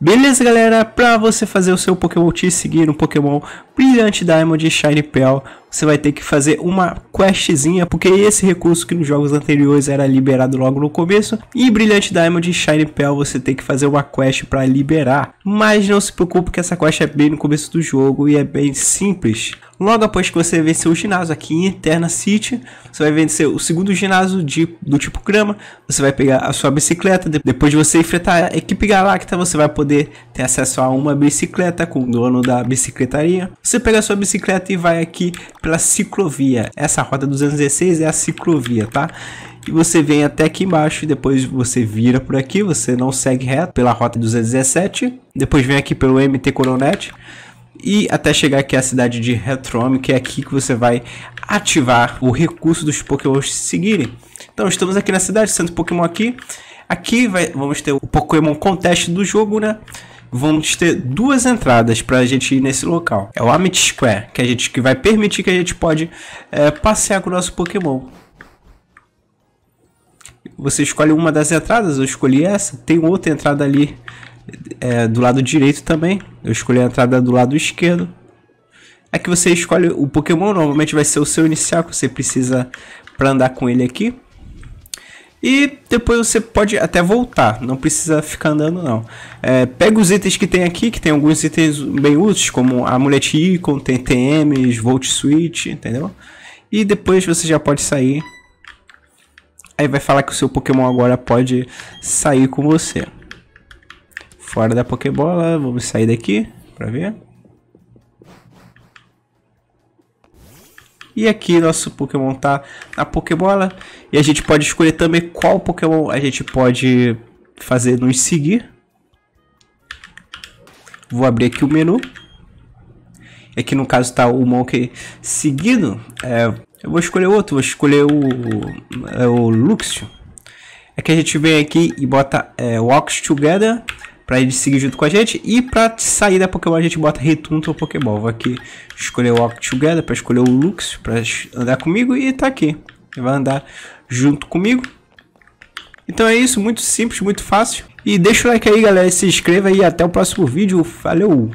Beleza, galera? Para você fazer o seu Pokémon te seguir um Pokémon Brilhante Diamond e Shiny Pearl, você vai ter que fazer uma questzinha, porque esse recurso que nos jogos anteriores era liberado logo no começo, e Brilhante Diamond e Shiny Pearl você tem que fazer uma quest para liberar. Mas não se preocupe que essa quest é bem no começo do jogo e é bem simples. Logo após que você vencer o ginásio aqui em Eterna City, você vai vencer o segundo ginásio de, do tipo grama. Você vai pegar a sua bicicleta. Depois de você enfrentar a equipe Galacta, você vai poder ter acesso a uma bicicleta com o dono da bicicletaria. Você pega a sua bicicleta e vai aqui pela ciclovia. Essa rota 216 é a ciclovia, tá? e você vem até aqui embaixo depois você vira por aqui, você não segue reto pela rota 217, depois vem aqui pelo MT Coronet, e até chegar aqui à cidade de Retrome, que é aqui que você vai ativar o recurso dos Pokémon se seguirem. Então estamos aqui na cidade, sendo Pokémon aqui. Aqui vai, vamos ter o Pokémon Contest do jogo, né? Vamos ter duas entradas para a gente ir nesse local. É o Amit Square, que a gente que vai permitir que a gente pode é, passear com o nosso Pokémon. Você escolhe uma das entradas, eu escolhi essa. Tem outra entrada ali é, do lado direito também. Eu escolhi a entrada do lado esquerdo. Aqui é você escolhe o Pokémon, normalmente vai ser o seu inicial que você precisa para andar com ele aqui. E depois você pode até voltar, não precisa ficar andando não. É, pega os itens que tem aqui, que tem alguns itens bem úteis, como amulete Icon, tem TMs, Volt Switch, entendeu? E depois você já pode sair. Aí vai falar que o seu Pokémon agora pode sair com você. Fora da Pokébola, vamos sair daqui para ver. E aqui nosso Pokémon tá na Pokébola. E a gente pode escolher também qual Pokémon a gente pode fazer nos seguir. Vou abrir aqui o menu. É e aqui no caso tá o Monkey seguido. É, eu vou escolher outro, vou escolher o, o, é, o Luxio. É que a gente vem aqui e bota é, Walks Together para ele seguir junto com a gente. E para sair da Pokémon, a gente bota Return to Pokémon. Vou aqui escolher o Walk Together para escolher o Lux para andar comigo e tá aqui. Ele vai andar junto comigo. Então é isso, muito simples, muito fácil. E deixa o like aí, galera, se inscreva aí até o próximo vídeo. Valeu!